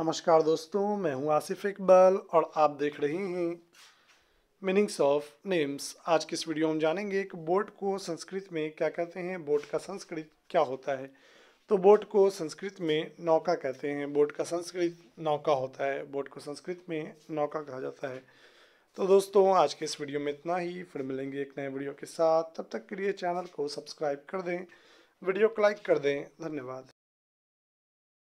नमस्कार दोस्तों मैं हूं आसिफ इकबाल और आप देख रहे हैं मीनिंग्स ऑफ नेम्स आज की इस वीडियो में जानेंगे कि बोट को संस्कृत में क्या कहते हैं बोट का संस्कृत क्या होता है तो बोट को संस्कृत में नौका कहते हैं बोट का संस्कृत नौका होता है बोट को संस्कृत में नौका कहा जाता है तो दोस्तों आज के इस वीडियो में इतना ही फिर मिलेंगे एक नए वीडियो के साथ तब तक के लिए चैनल को सब्सक्राइब कर दें वीडियो को लाइक कर दें धन्यवाद